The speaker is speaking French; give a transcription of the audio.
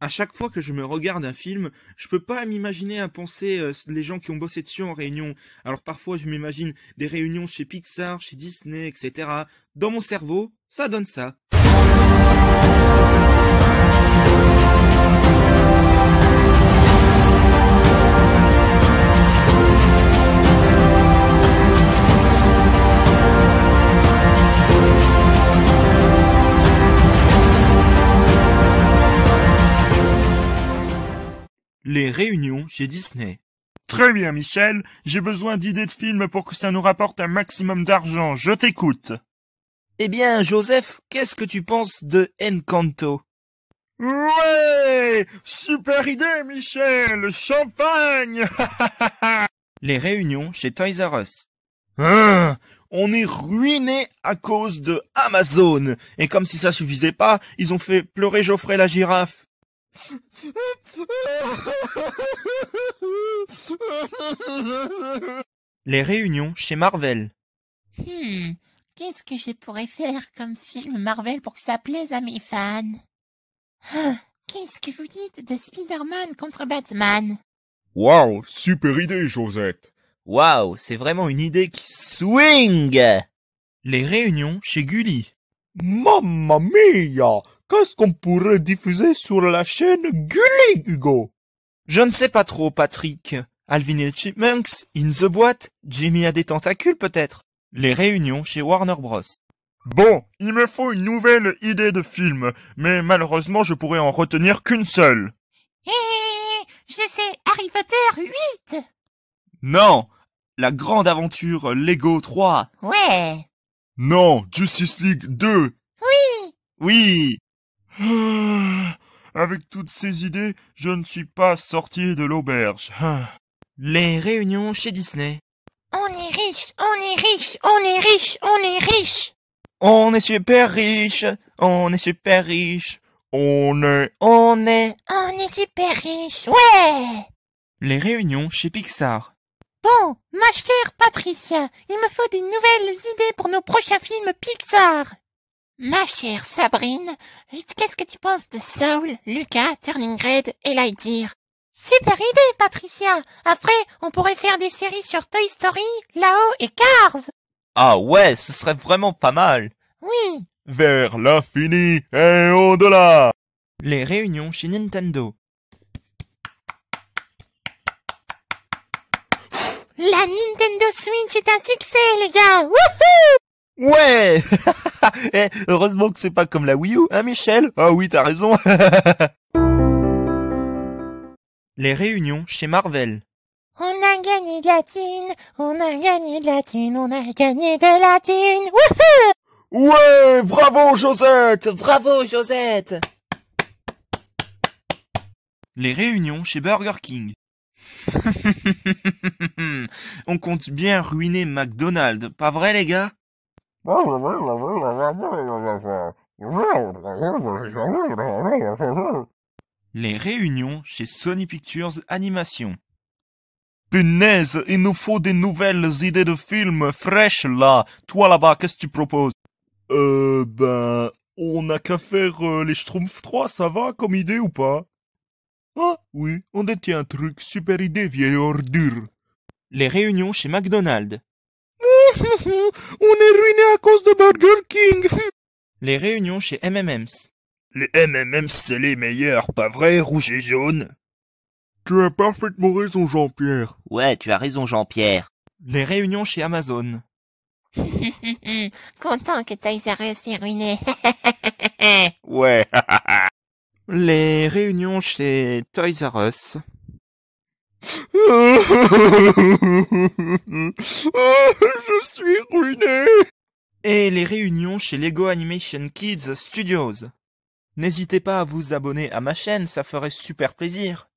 à chaque fois que je me regarde un film, je peux pas m'imaginer à penser euh, les gens qui ont bossé dessus en réunion. Alors parfois je m'imagine des réunions chez Pixar, chez Disney, etc. Dans mon cerveau, ça donne ça. les réunions chez Disney. Très bien, Michel. J'ai besoin d'idées de films pour que ça nous rapporte un maximum d'argent. Je t'écoute. Eh bien, Joseph, qu'est-ce que tu penses de Encanto Ouais Super idée, Michel Champagne Les réunions chez Toys R Us. Hein on est ruiné à cause de Amazon. Et comme si ça suffisait pas, ils ont fait pleurer Geoffrey la girafe. Les réunions chez Marvel. Hmm, qu'est-ce que je pourrais faire comme film Marvel pour que ça plaise à mes fans hein, Qu'est-ce que vous dites de Spider-Man contre Batman Waouh, super idée, Josette Waouh, c'est vraiment une idée qui swing Les réunions chez Gulli. Mamma mia Qu'est-ce qu'on pourrait diffuser sur la chaîne Gulli, Hugo Je ne sais pas trop, Patrick. Alvin et Chipmunks, In the Boîte, Jimmy a des tentacules peut-être. Les réunions chez Warner Bros. Bon, il me faut une nouvelle idée de film, mais malheureusement je pourrais en retenir qu'une seule. hé, je sais, Harry Potter 8 Non, la grande aventure Lego 3. Ouais. Non, Justice League 2. Oui. Oui. Ah, avec toutes ces idées, je ne suis pas sorti de l'auberge. Ah. Les réunions chez Disney. On est riche, on est riche, on est riche, on est riche. On est super riche, on est super riche. On est, on est, on est super riche, ouais. Les réunions chez Pixar. Bon, ma chère Patricia, il me faut des nouvelles idées pour nos prochains films Pixar. Ma chère Sabrine, qu'est-ce que tu penses de Saul, Lucas, Turning Red et Lightyear Super idée, Patricia Après, on pourrait faire des séries sur Toy Story, là-haut et Cars Ah ouais, ce serait vraiment pas mal Oui Vers l'infini et au-delà Les réunions chez Nintendo. La Nintendo Switch est un succès, les gars Wouhou Ouais eh, Heureusement que c'est pas comme la Wii U, hein Michel Ah oui, t'as raison Les réunions chez Marvel. On a gagné de la thune, on a gagné de la thune, on a gagné de la thune Ouais Bravo Josette Bravo Josette Les réunions chez Burger King. on compte bien ruiner McDonald's, pas vrai les gars les réunions chez Sony Pictures Animation. Punaise, il nous faut des nouvelles idées de films fraîches là. Toi là-bas, qu'est-ce que tu proposes Euh, ben, on n'a qu'à faire euh, les Schtroumpfs 3, ça va comme idée ou pas Ah oui, on détient un truc, super idée vieille ordure. Les réunions chez McDonald's. On est ruiné à cause de Burger King. Les réunions chez MMMs. Les MMMs, c'est les meilleurs, pas vrai, rouge et jaune Tu as parfaitement raison, Jean-Pierre. Ouais, tu as raison, Jean-Pierre. Les réunions chez Amazon. Content que Us est ruiné. ouais. les réunions chez Toys R Us. Je suis ruiné Et les réunions chez Lego Animation Kids Studios. N'hésitez pas à vous abonner à ma chaîne, ça ferait super plaisir.